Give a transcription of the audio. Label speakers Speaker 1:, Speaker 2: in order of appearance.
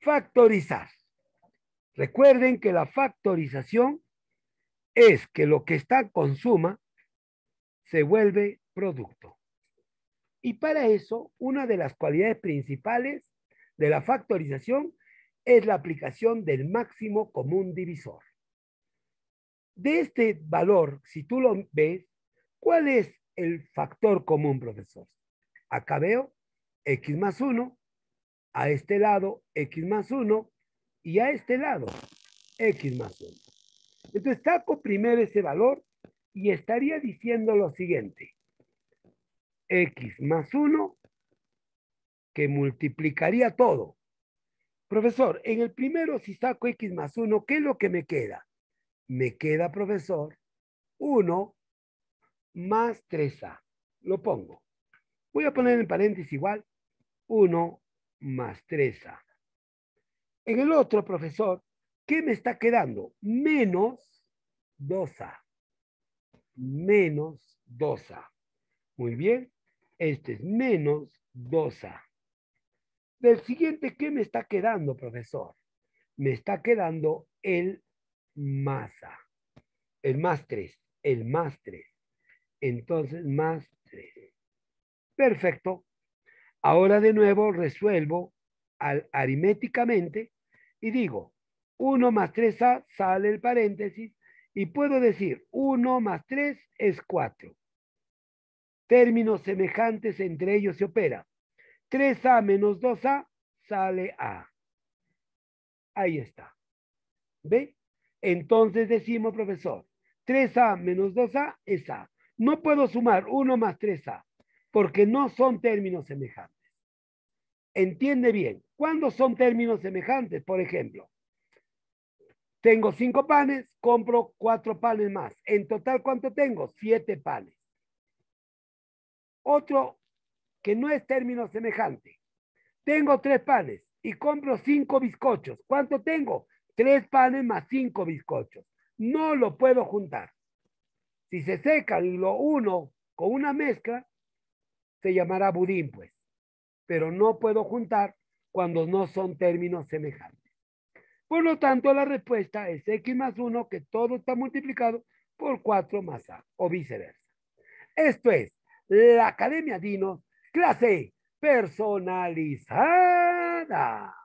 Speaker 1: factorizar. Recuerden que la factorización es que lo que está consuma se vuelve producto. Y para eso, una de las cualidades principales de la factorización es la aplicación del máximo común divisor. De este valor, si tú lo ves, ¿cuál es el factor común, profesor? Acá veo x más 1 a este lado x más 1 y a este lado x más 1. Entonces saco primero ese valor y estaría diciendo lo siguiente. x más 1 que multiplicaría todo. Profesor, en el primero si saco x más 1, ¿qué es lo que me queda? Me queda, profesor, 1 más 3a. Lo pongo. Voy a poner en paréntesis igual 1 a. En el otro, profesor, ¿qué me está quedando? Menos dosa. Menos dosa. Muy bien. Este es menos dosa. Del siguiente, ¿qué me está quedando, profesor? Me está quedando el masa. El más 3. El más tres. Entonces, más tres. Perfecto. Ahora de nuevo resuelvo al, aritméticamente y digo, 1 más 3a sale el paréntesis y puedo decir 1 más 3 es 4. Términos semejantes entre ellos se opera. 3a menos 2a sale a. Ahí está. ¿Ve? Entonces decimos, profesor, 3a menos 2a es a. No puedo sumar 1 más 3a porque no son términos semejantes. Entiende bien, ¿cuándo son términos semejantes? Por ejemplo, tengo cinco panes, compro cuatro panes más. En total, ¿cuánto tengo? Siete panes. Otro que no es término semejante. Tengo tres panes y compro cinco bizcochos. ¿Cuánto tengo? Tres panes más cinco bizcochos. No lo puedo juntar. Si se secan lo uno con una mezcla, se llamará budín, pues. Pero no puedo juntar cuando no son términos semejantes. Por lo tanto, la respuesta es x más 1, que todo está multiplicado por 4 más a, o viceversa. Esto es la Academia Dino clase personalizada.